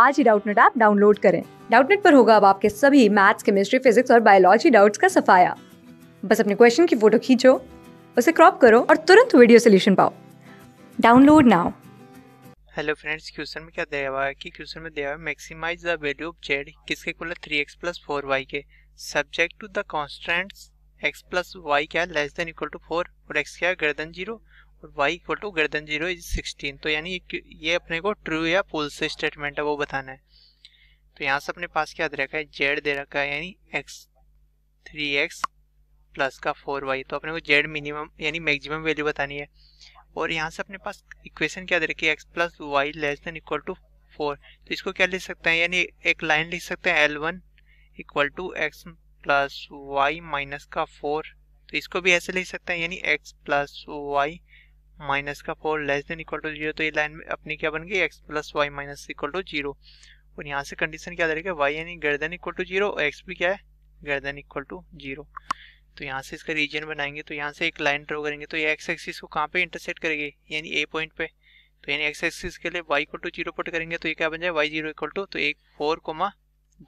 आज ही Doubtnut app download करें डाउटनेट पर होगा अब आपके सभी मैथ्स केमिस्ट्री फिजिक्स और बायोलॉजी डाउट्स का सफाया बस अपने क्वेश्चन की फोटो खींचो उसे क्रॉप करो और तुरंत वीडियो सोल्यूशन पाओ download now hello friends question में क्या दिया हुआ है कि क्वेश्चन में दिया हुआ है maximise the value of Z किसके कुल है three x plus four Y के subject to the constants X plus Y क्या less than equal to four और एक्स क्या ग्रेटर देन जीरो और y equal to greater than zero is sixteen तो यानी ये अपने को ट्रू या पुल से स्टेटमेंट है वो बताना है तो यहाँ से अपने पास क्या दे रखा है जेड दे रखा है यानी एक्स थ्री एक्स प्लस का फोर वाई तो अपने को जेड मिनिमम यानी मैक्सिमम वैल्यू बतानी है और यहाँ से अपने पास इक्वेशन क्या दे रखी है X plus Y less than equal to four तो इसको क्या लिख सकते हैं यानी एक लाइन लिख सकते हैं L one equal to x plus y minus का फोर तो इसको भी ऐसे लिख सकते हैं यानी एक्स प्लस वाई माइनस का four less than equal to zero तो ये लाइन में अपनी क्या बन गई x plus y minus equal to zero और यहाँ से कंडीशन क्या रहेगा वाई यानी greater than equal to zero और एक्स भी क्या है greater than equal to zero तो यहाँ से इसका रीजन बनाएंगे तो यहाँ से एक लाइन ड्रॉ करेंगे तो ये एक्स एक्सिस को कहाँ पे इंटरसेक्ट करेगी यानी ए पॉइंट पे तो यानी एक्स एक्सिस के लिए y equal to zero put करेंगे तो ये क्या बन जाए वाई जीरो इक्वल टू तो एक फोर कोमा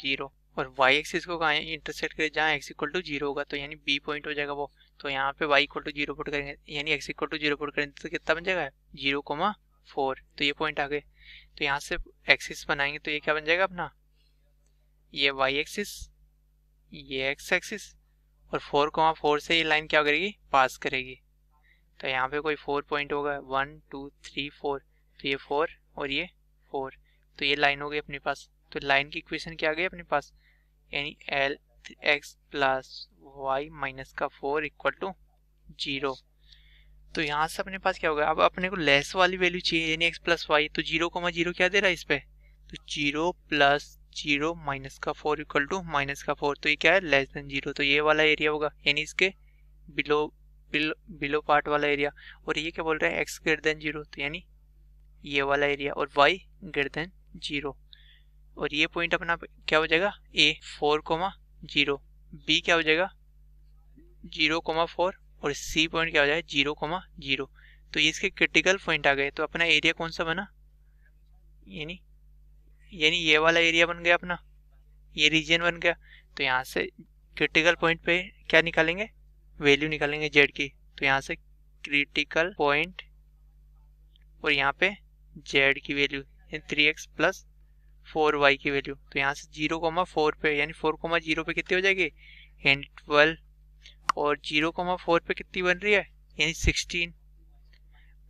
जीरो और वाई एक्सिस को कहाँ इंटरसेक्ट करे जहाँ एक्स इक्वल टू जीरो होगा तो यानी बी पॉइंट हो जाएगा वो तो यहाँ पे y equal to zero put करेंगे यानी x equal to zero put करेंगे तो कितना बन जाएगा जीरो कोमा फोर तो ये पॉइंट आ गए तो यहाँ से एक्सिस बनाएंगे तो ये क्या बन जाएगा अपना ये y एक्सिस ये x एक्सिस और फोर कोमा फोर से ये लाइन क्या करेगी पास करेगी तो यहाँ पे कोई फोर पॉइंट होगा वन टू थ्री फोर तो ये फोर और ये फोर तो ये लाइन हो गई अपने पास तो लाइन की इक्वेशन क्या आ गई अपने पास यानी L x plus y minus का फोर इक्वल टू जीरो तो यहाँ से अपने पास क्या होगा अब अपने को लेस वाली वैल्यू चाहिए यानी एक्स प्लस वाई तो जीरो कोमा जीरो क्या दे रहा है इस पर तो जीरो प्लस जीरो माइनस का फोर इक्वल टू माइनस का फोर तो ये क्या है लेस देन जीरो तो ये वाला एरिया होगा यानी इसके बिलो बिलो बिलो पार्ट वाला एरिया और ये क्या बोल रहे हैं एक्स ग्रेटर देन जीरो तो यानी ये वाला एरिया और वाई ग्रेटर देन जीरो और ये पॉइंट अपना क्या हो जाएगा A four comma zero B क्या हो जाएगा जीरो कोमा फोर और सी पॉइंट क्या हो जाए जीरो कोमा जीरो तो ये इसके क्रिटिकल पॉइंट आ गए तो अपना एरिया कौन सा बना यानी यानी ये वाला एरिया बन गया अपना ये रीजन बन गया तो यहाँ से क्रिटिकल पॉइंट पे क्या निकालेंगे वैल्यू निकालेंगे जेड की तो यहाँ से क्रिटिकल पॉइंट और यहाँ पे जेड की value three x plus four y की वैल्यू तो यहाँ से जीरो कोमा फोर पे यानी फोर कोमा जीरो पे कितनी हो जाएगी एंड ट्वेल्व और जीरो कोमा फोर पर कितनी बन रही है यानी सिक्सटीन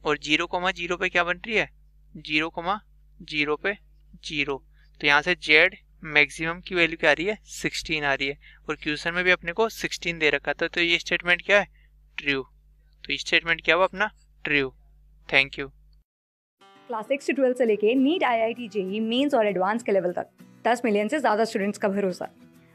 और जीरो कोमा जीरो पे क्या बन रही है जीरो कोमा जीरो पे जीरो तो यहाँ से जेड मैक्सिमम की वैल्यू क्या आ रही है सिक्सटीन आ रही है और क्वेश्चन में भी अपने को सिक्सटीन दे रखा था तो ये स्टेटमेंट क्या है ट्रू तो ये स्टेटमेंट क्या हुआ अपना true thank you class six से ट्वेल्थ से लेके NEET I I T JEE mains और एडवांस के लेवल तक दस मिलियन से ज़्यादा स्टूडेंट्स का भरोसा